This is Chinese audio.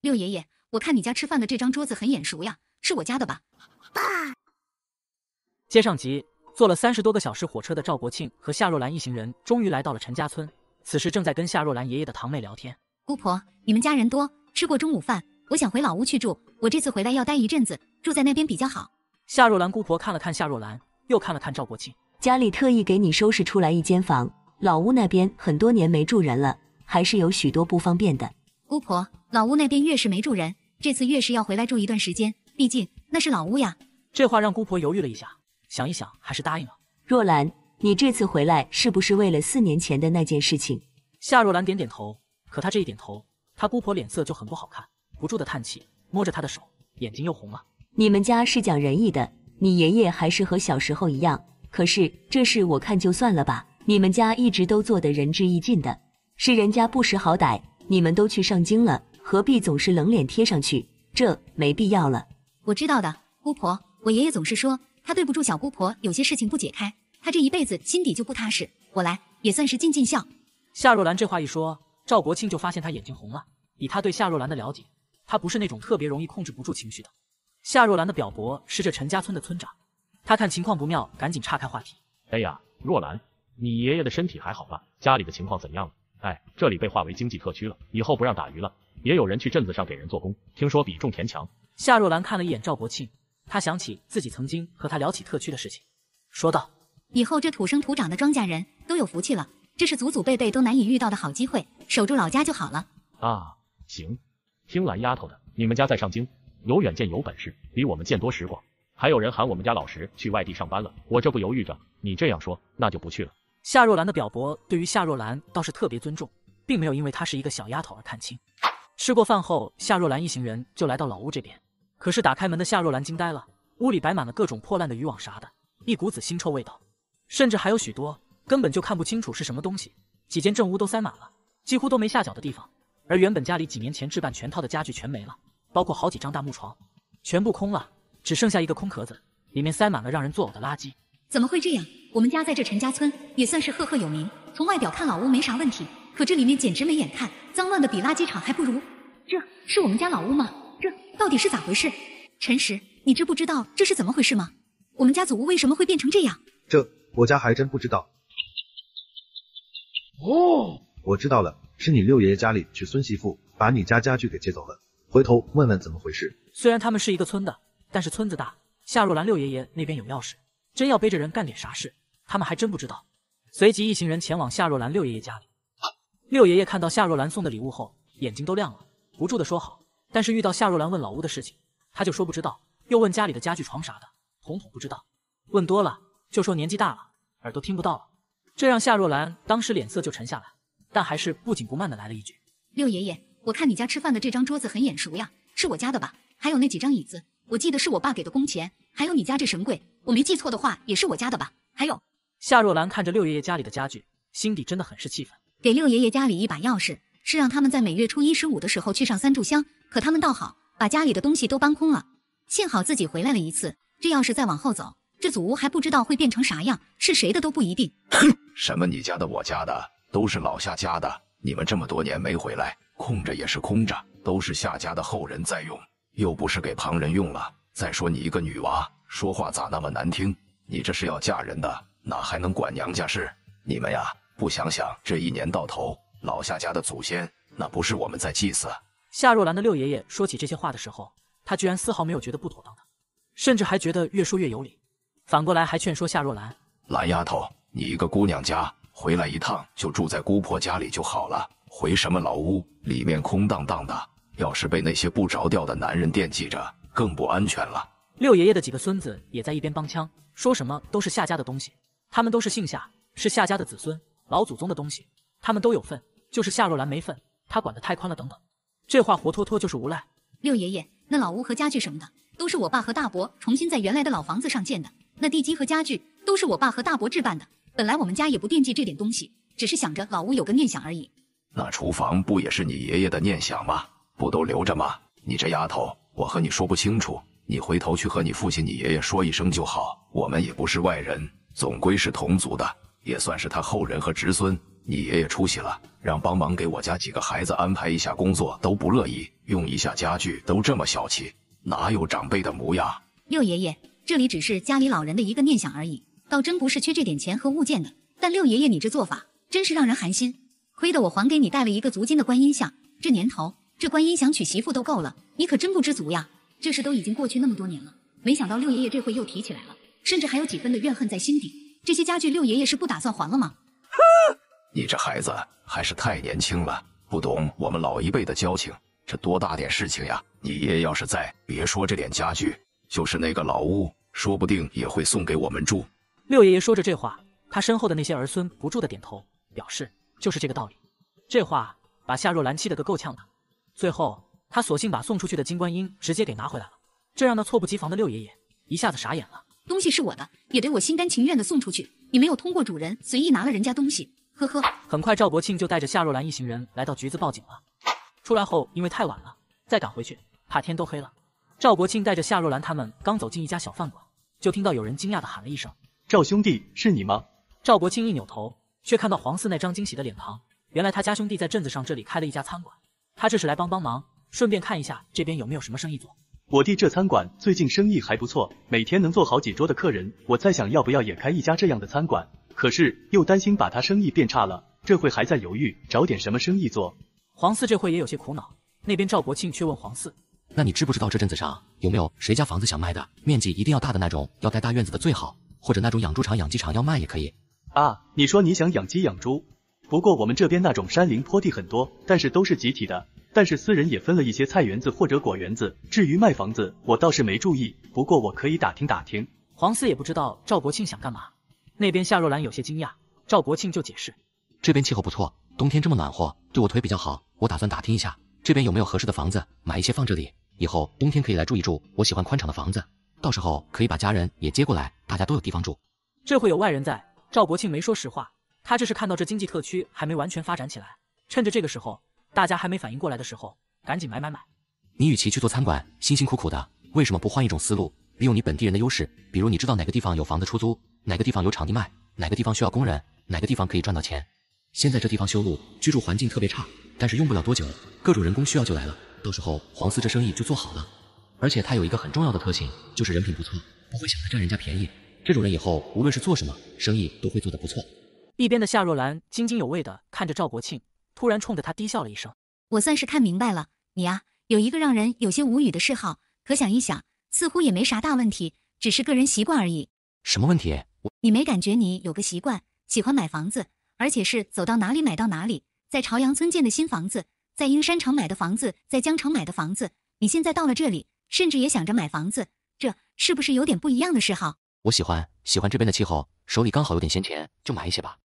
六爷爷，我看你家吃饭的这张桌子很眼熟呀，是我家的吧？爸。接上集，坐了三十多个小时火车的赵国庆和夏若兰一行人终于来到了陈家村。此时正在跟夏若兰爷爷的堂妹聊天。姑婆，你们家人多，吃过中午饭，我想回老屋去住。我这次回来要待一阵子，住在那边比较好。夏若兰姑婆看了看夏若兰，又看了看赵国庆，家里特意给你收拾出来一间房。老屋那边很多年没住人了，还是有许多不方便的。姑婆。老屋那边越是没住人，这次越是要回来住一段时间。毕竟那是老屋呀。这话让姑婆犹豫了一下，想一想还是答应了。若兰，你这次回来是不是为了四年前的那件事情？夏若兰点点头。可她这一点头，她姑婆脸色就很不好看，不住的叹气，摸着她的手，眼睛又红了。你们家是讲仁义的，你爷爷还是和小时候一样。可是这事我看就算了吧。你们家一直都做的仁至义尽的，是人家不识好歹，你们都去上京了。何必总是冷脸贴上去？这没必要了。我知道的，姑婆，我爷爷总是说，他对不住小姑婆，有些事情不解开，他这一辈子心底就不踏实。我来也算是尽尽孝。夏若兰这话一说，赵国庆就发现他眼睛红了。以他对夏若兰的了解，他不是那种特别容易控制不住情绪的。夏若兰的表伯是这陈家村的村长，他看情况不妙，赶紧岔开话题。哎呀，若兰，你爷爷的身体还好吧？家里的情况怎样了？哎，这里被划为经济特区了，以后不让打鱼了。也有人去镇子上给人做工，听说比种田强。夏若兰看了一眼赵国庆，她想起自己曾经和他聊起特区的事情，说道：“以后这土生土长的庄稼人都有福气了，这是祖祖辈辈都难以遇到的好机会，守住老家就好了。”啊，行，听兰丫头的。你们家在上京，有远见，有本事，比我们见多识广。还有人喊我们家老石去外地上班了，我这不犹豫着，你这样说，那就不去了。夏若兰的表伯对于夏若兰倒是特别尊重，并没有因为她是一个小丫头而看轻。吃过饭后，夏若兰一行人就来到老屋这边。可是打开门的夏若兰惊呆了，屋里摆满了各种破烂的渔网啥的，一股子腥臭味道，甚至还有许多根本就看不清楚是什么东西。几间正屋都塞满了，几乎都没下脚的地方。而原本家里几年前置办全套的家具全没了，包括好几张大木床，全部空了，只剩下一个空壳子，里面塞满了让人作呕的垃圾。怎么会这样？我们家在这陈家村也算是赫赫有名，从外表看老屋没啥问题，可这里面简直没眼看，脏乱的比垃圾场还不如。这是我们家老屋吗？这到底是咋回事？陈实，你知不知道这是怎么回事吗？我们家祖屋为什么会变成这样？这我家还真不知道。哦，我知道了，是你六爷爷家里娶孙媳妇，把你家家具给借走了。回头问问怎么回事。虽然他们是一个村的，但是村子大，夏若兰六爷爷那边有钥匙，真要背着人干点啥事，他们还真不知道。随即一行人前往夏若兰六爷爷家里。六爷爷看到夏若兰送的礼物后，眼睛都亮了。不住的说好，但是遇到夏若兰问老屋的事情，他就说不知道。又问家里的家具、床啥的，统统不知道。问多了就说年纪大了，耳朵听不到了。这让夏若兰当时脸色就沉下来，但还是不紧不慢的来了一句：“六爷爷，我看你家吃饭的这张桌子很眼熟呀，是我家的吧？还有那几张椅子，我记得是我爸给的工钱。还有你家这神柜，我没记错的话也是我家的吧？还有……”夏若兰看着六爷爷家里的家具，心底真的很是气愤。给六爷爷家里一把钥匙。是让他们在每月初一十五的时候去上三炷香，可他们倒好，把家里的东西都搬空了。幸好自己回来了一次，这要是再往后走，这祖屋还不知道会变成啥样，是谁的都不一定。哼，什么你家的、我家的，都是老夏家的。你们这么多年没回来，空着也是空着，都是夏家的后人在用，又不是给旁人用了。再说你一个女娃，说话咋那么难听？你这是要嫁人的，哪还能管娘家事？你们呀，不想想这一年到头。老夏家的祖先，那不是我们在祭祀。夏若兰的六爷爷说起这些话的时候，他居然丝毫没有觉得不妥当的，甚至还觉得越说越有理，反过来还劝说夏若兰：“蓝丫头，你一个姑娘家回来一趟，就住在姑婆家里就好了，回什么老屋？里面空荡荡的，要是被那些不着调的男人惦记着，更不安全了。”六爷爷的几个孙子也在一边帮腔，说什么都是夏家的东西，他们都是姓夏，是夏家的子孙，老祖宗的东西，他们都有份。就是夏若兰没份，他管得太宽了。等等，这话活脱脱就是无赖。六爷爷，那老屋和家具什么的，都是我爸和大伯重新在原来的老房子上建的。那地基和家具都是我爸和大伯置办的。本来我们家也不惦记这点东西，只是想着老屋有个念想而已。那厨房不也是你爷爷的念想吗？不都留着吗？你这丫头，我和你说不清楚，你回头去和你父亲、你爷爷说一声就好。我们也不是外人，总归是同族的，也算是他后人和侄孙。你爷爷出息了，让帮忙给我家几个孩子安排一下工作都不乐意，用一下家具都这么小气，哪有长辈的模样？六爷爷，这里只是家里老人的一个念想而已，倒真不是缺这点钱和物件的。但六爷爷，你这做法真是让人寒心，亏得我还给你带了一个足金的观音像，这年头这观音想娶媳妇都够了，你可真不知足呀！这事都已经过去那么多年了，没想到六爷爷这会又提起来了，甚至还有几分的怨恨在心底。这些家具，六爷爷是不打算还了吗？你这孩子还是太年轻了，不懂我们老一辈的交情。这多大点事情呀！你爷要是在，别说这点家具，就是那个老屋，说不定也会送给我们住。六爷爷说着这话，他身后的那些儿孙不住的点头，表示就是这个道理。这话把夏若兰气得个够呛的。最后，他索性把送出去的金观音直接给拿回来了，这让那猝不及防的六爷爷一下子傻眼了。东西是我的，也得我心甘情愿的送出去。你没有通过主人随意拿了人家东西。呵呵，很快赵国庆就带着夏若兰一行人来到局子报警了。出来后，因为太晚了，再赶回去怕天都黑了。赵国庆带着夏若兰他们刚走进一家小饭馆，就听到有人惊讶的喊了一声：“赵兄弟，是你吗？”赵国庆一扭头，却看到黄四那张惊喜的脸庞。原来他家兄弟在镇子上这里开了一家餐馆，他这是来帮帮忙，顺便看一下这边有没有什么生意做。我弟这餐馆最近生意还不错，每天能做好几桌的客人。我在想，要不要也开一家这样的餐馆？可是又担心把他生意变差了，这会还在犹豫找点什么生意做。黄四这会也有些苦恼，那边赵国庆却问黄四：“那你知不知道这镇子上有没有谁家房子想卖的？面积一定要大的那种，要带大院子的最好，或者那种养猪场、养鸡场要卖也可以。”啊，你说你想养鸡养猪？不过我们这边那种山林坡地很多，但是都是集体的，但是私人也分了一些菜园子或者果园子。至于卖房子，我倒是没注意，不过我可以打听打听。黄四也不知道赵国庆想干嘛。那边夏若兰有些惊讶，赵国庆就解释，这边气候不错，冬天这么暖和，对我腿比较好。我打算打听一下，这边有没有合适的房子买一些放这里，以后冬天可以来住一住。我喜欢宽敞的房子，到时候可以把家人也接过来，大家都有地方住。这会有外人在，赵国庆没说实话，他这是看到这经济特区还没完全发展起来，趁着这个时候，大家还没反应过来的时候，赶紧买买买。你与其去做餐馆，辛辛苦苦的，为什么不换一种思路，利用你本地人的优势，比如你知道哪个地方有房子出租？哪个地方有场地卖？哪个地方需要工人？哪个地方可以赚到钱？现在这地方修路，居住环境特别差，但是用不了多久，各种人工需要就来了。到时候黄四这生意就做好了。而且他有一个很重要的特性，就是人品不错，不会想着占人家便宜。这种人以后无论是做什么生意都会做得不错。一边的夏若兰津津有味地看着赵国庆，突然冲着他低笑了一声：“我算是看明白了，你啊，有一个让人有些无语的嗜好。可想一想，似乎也没啥大问题，只是个人习惯而已。什么问题？”你没感觉你有个习惯，喜欢买房子，而且是走到哪里买到哪里。在朝阳村建的新房子，在英山城买的房子，在江城买的房子。你现在到了这里，甚至也想着买房子，这是不是有点不一样的嗜好？我喜欢喜欢这边的气候，手里刚好有点闲钱，就买一些吧。